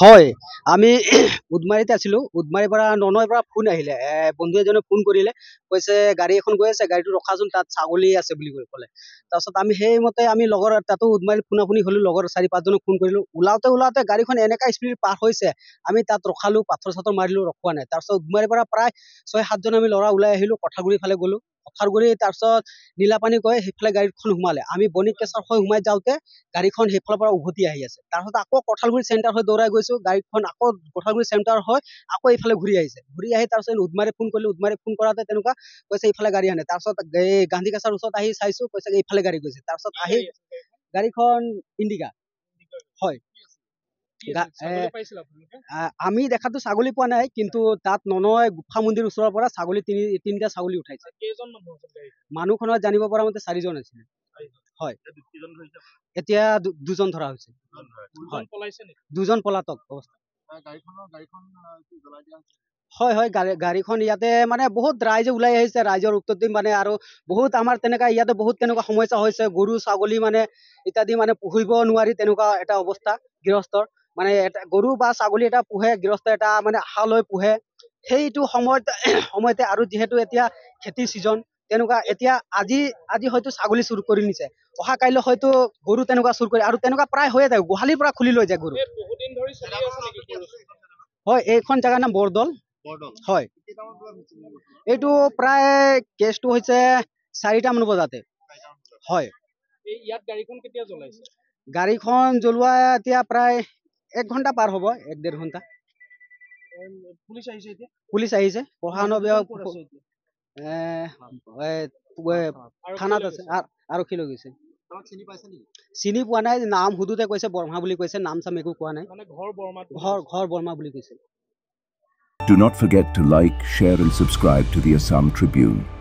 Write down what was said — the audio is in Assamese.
হয় আমি উদমাৰীতে আছিলোঁ উদমাৰীৰ পৰা ননৈৰ পৰা ফোন আহিলে বন্ধু এজনে ফোন কৰিলে কৈছে গাড়ী এখন গৈ আছে গাড়ীটো ৰখাচোন তাত ছাগলী আছে বুলি কৈ ক'লে তাৰপিছত আমি সেইমতে আমি লগৰ তাতো উদমাৰীত ফোনাফুনি হ'লোঁ লগৰ চাৰি পাঁচজনক ফোন কৰিলোঁ ওলাওঁতে ওলাওঁতে গাড়ীখন এনেকুৱা স্পীড পাৰ হৈছে আমি তাত ৰখালোঁ পাথৰ চাথৰ মাৰিলোঁ ৰখোৱা নাই তাৰপিছত উদমাৰীৰ পৰা প্ৰায় ছয় সাতজন আমি ল'ৰা ওলাই আহিলোঁ কঠাগুৰি ফালে গ'লোঁ খাৰগুৰি তাৰপিছত নীলাপানী গৈ সেইফালে গাড়ীখন সোমালে আমি বনিক কেঁচাৰ হৈ সোমাই যাওঁতে গাড়ীখন সেইফালৰ পৰা উভতি আহি আছে তাৰপিছত আকৌ কঠালগুৰি চেণ্টাৰ হৈ দৌৰাই গৈছোঁ গাড়ীখন আকৌ কঠালগুৰি চেণ্টাৰ হৈ আকৌ এইফালে ঘূৰি আহিছে ঘূৰি আহি তাৰপিছত উদমাৰে ফোন কৰিলোঁ উদমাৰে ফোন কৰাতে তেনেকুৱা কৈছে এইফালে গাড়ী আনে তাৰপিছত এই গান্ধী কেঁচাৰ ওচৰত আহি চাইছো কৈছে এইফালে গাড়ী গৈছে তাৰ পিছত আহি গাড়ীখন ইণ্ডিকা হয় আমি দেখাতো ছাগলী পোৱা নাই কিন্তু তাত ননয় গুফা মন্দিৰ ওচৰৰ পৰা ছাগলী তিনিটা ছাগলী উঠাইছে মানুহখনৰ জানিব পৰা মতে চাৰিজন আছিলে হয় এতিয়া দুজন ধৰা হৈছে দুজন পলাতক অৱস্থা হয় হয় গাড়ীখন ইয়াতে মানে বহুত ৰাইজে ওলাই আহিছে ৰাইজৰ উত্তৰ দিম মানে আৰু বহুত আমাৰ তেনেকুৱা ইয়াতে বহুত তেনেকুৱা সমস্যা হৈছে গৰু ছাগলী মানে ইত্যাদি মানে পুহিব নোৱাৰি তেনেকুৱা এটা অৱস্থা গৃহস্থৰ মানে এটা গৰু বা ছাগলী এটা পোহে গৃহস্থ এটা মানে হাল হয়ে পুহে সেইটো সময়তে সময়তে আৰু যিহেতু এতিয়া খেতি সিজন তেনেকুৱা এতিয়া আজি আজি হয়তো ছাগলী চুৰ কৰি নিছে অহা কাইলৈ হয়তো গৰু তেনেকুৱা চুৰ কৰি আৰু তেনেকুৱা প্ৰায় হৈয়ে যায় গোহালিৰ পৰা খুলি লৈ যায় গৰু হয় এইখন জেগাৰ নাম বৰদল হয় এইটো প্ৰায় কেছটো হৈছে চাৰিটা মান বজাতে হয় গাড়ীখন জ্বলোৱা এতিয়া প্ৰায় এক ঘণ্টা পাৰ হ'ব এক ডেৰ ঘণ্টা পুলিচ আহিছে পঢ়া থানাত আছে আৰক্ষী লৈ গৈছে চিনি পোৱা নাই নাম সুধোতে কৈছে বৰমা বুলি কৈছে নাম চাম একো কোৱা নাই ঘৰ ঘৰ বৰমা বুলি কৈছে Do not forget to like, share, and subscribe to the Assam Tribune.